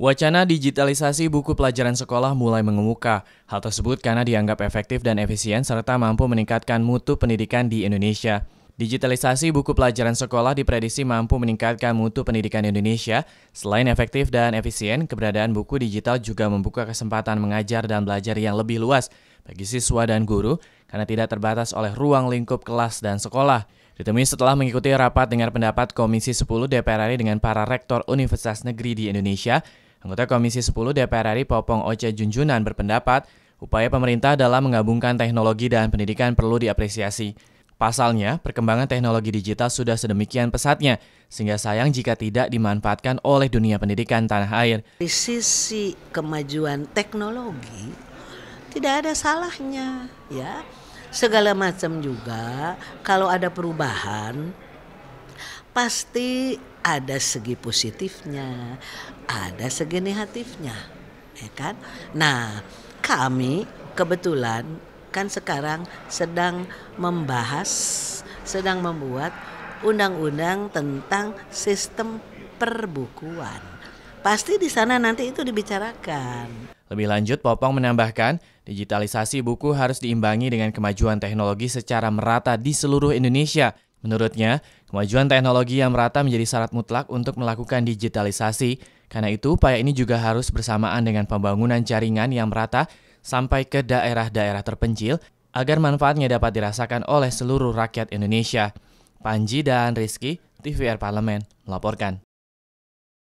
Wacana digitalisasi buku pelajaran sekolah mulai mengemuka. Hal tersebut karena dianggap efektif dan efisien serta mampu meningkatkan mutu pendidikan di Indonesia. Digitalisasi buku pelajaran sekolah diprediksi mampu meningkatkan mutu pendidikan Indonesia. Selain efektif dan efisien, keberadaan buku digital juga membuka kesempatan mengajar dan belajar yang lebih luas, bagi siswa dan guru karena tidak terbatas oleh ruang lingkup kelas dan sekolah. Ditemui setelah mengikuti rapat dengar pendapat Komisi 10 DPR RI dengan para rektor Universitas Negeri di Indonesia, anggota Komisi 10 DPR RI Popong Oce Junjunan berpendapat upaya pemerintah dalam menggabungkan teknologi dan pendidikan perlu diapresiasi. Pasalnya, perkembangan teknologi digital sudah sedemikian pesatnya, sehingga sayang jika tidak dimanfaatkan oleh dunia pendidikan tanah air. Di sisi kemajuan teknologi, tidak ada salahnya ya segala macam juga kalau ada perubahan pasti ada segi positifnya ada segi negatifnya ya kan nah kami kebetulan kan sekarang sedang membahas sedang membuat undang-undang tentang sistem perbukuan pasti di sana nanti itu dibicarakan lebih lanjut, Popong menambahkan, digitalisasi buku harus diimbangi dengan kemajuan teknologi secara merata di seluruh Indonesia. Menurutnya, kemajuan teknologi yang merata menjadi syarat mutlak untuk melakukan digitalisasi. Karena itu, upaya ini juga harus bersamaan dengan pembangunan jaringan yang merata sampai ke daerah-daerah terpencil agar manfaatnya dapat dirasakan oleh seluruh rakyat Indonesia. Panji dan Rizky, TVR Parlemen, melaporkan.